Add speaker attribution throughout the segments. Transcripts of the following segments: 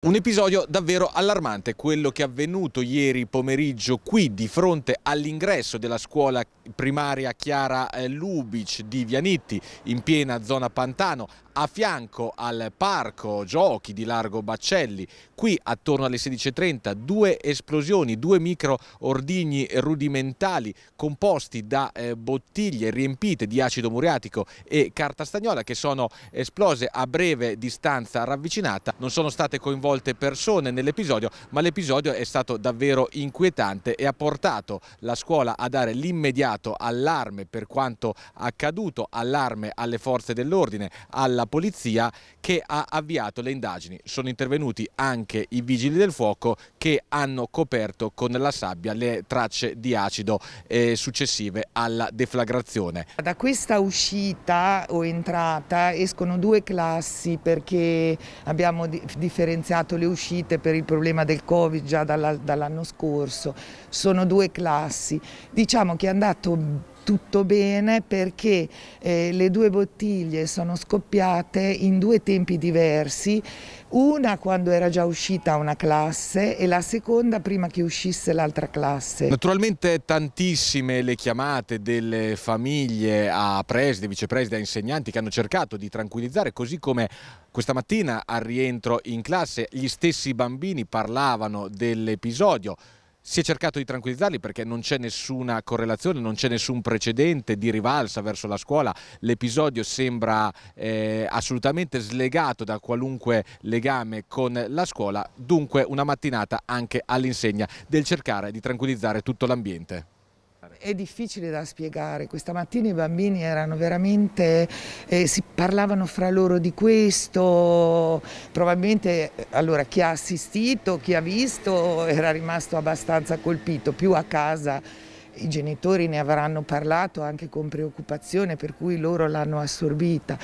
Speaker 1: Un episodio davvero allarmante, quello che è avvenuto ieri pomeriggio qui di fronte all'ingresso della scuola primaria Chiara eh, Lubic di Vianitti in piena zona Pantano a fianco al parco giochi di Largo Baccelli. Qui attorno alle 16.30 due esplosioni, due micro ordigni rudimentali composti da eh, bottiglie riempite di acido muriatico e carta stagnola che sono esplose a breve distanza ravvicinata. Non sono state coinvolte persone nell'episodio, ma l'episodio è stato davvero inquietante e ha portato la scuola a dare l'immediato allarme per quanto accaduto, allarme alle forze dell'ordine, alla polizia che ha avviato le indagini. Sono intervenuti anche i vigili del fuoco che hanno coperto con la sabbia le tracce di acido eh, successive alla deflagrazione. Da questa
Speaker 2: uscita o entrata escono due classi perché abbiamo differenziato le uscite per il problema del Covid già dall'anno scorso. Sono due classi. Diciamo che è andato tutto bene perché eh, le due bottiglie sono scoppiate in due tempi diversi, una quando era già uscita una classe e la seconda prima che uscisse l'altra classe.
Speaker 1: Naturalmente tantissime le chiamate delle famiglie a preside, vicepreside, a insegnanti che hanno cercato di tranquillizzare così come questa mattina al rientro in classe gli stessi bambini parlavano dell'episodio. Si è cercato di tranquillizzarli perché non c'è nessuna correlazione, non c'è nessun precedente di rivalsa verso la scuola, l'episodio sembra eh, assolutamente slegato da qualunque legame con la scuola, dunque una mattinata anche all'insegna del cercare di tranquillizzare tutto l'ambiente.
Speaker 2: È difficile da spiegare, questa mattina i bambini erano veramente, eh, si parlavano fra loro di questo, probabilmente allora, chi ha assistito, chi ha visto era rimasto abbastanza colpito, più a casa i genitori ne avranno parlato anche con preoccupazione per cui loro l'hanno assorbita.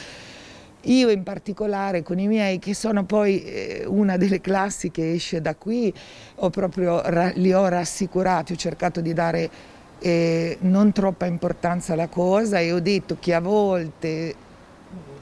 Speaker 2: Io in particolare con i miei, che sono poi eh, una delle classi che esce da qui, ho proprio, li ho rassicurati, ho cercato di dare non troppa importanza alla cosa e ho detto che a volte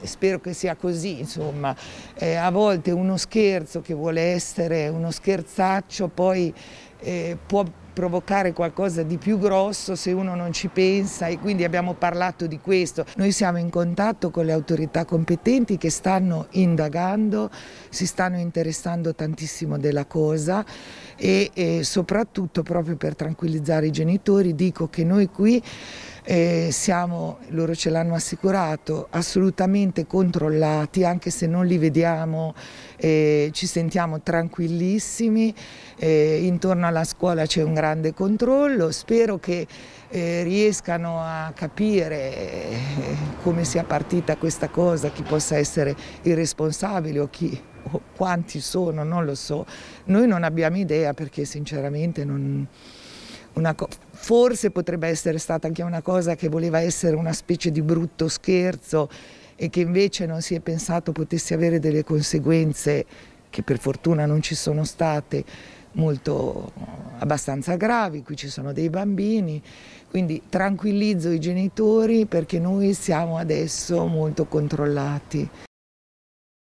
Speaker 2: spero che sia così, insomma, eh, a volte uno scherzo che vuole essere uno scherzaccio poi eh, può provocare qualcosa di più grosso se uno non ci pensa e quindi abbiamo parlato di questo. Noi siamo in contatto con le autorità competenti che stanno indagando, si stanno interessando tantissimo della cosa e, e soprattutto proprio per tranquillizzare i genitori dico che noi qui eh, siamo, loro ce l'hanno assicurato, assolutamente controllati, anche se non li vediamo eh, ci sentiamo tranquillissimi, eh, intorno alla scuola c'è un grande controllo, spero che eh, riescano a capire eh, come sia partita questa cosa, chi possa essere il responsabile o chi o quanti sono, non lo so. Noi non abbiamo idea perché sinceramente non forse potrebbe essere stata anche una cosa che voleva essere una specie di brutto scherzo e che invece non si è pensato potesse avere delle conseguenze che per fortuna non ci sono state molto abbastanza gravi, qui ci sono dei bambini, quindi tranquillizzo i genitori perché noi siamo adesso molto controllati.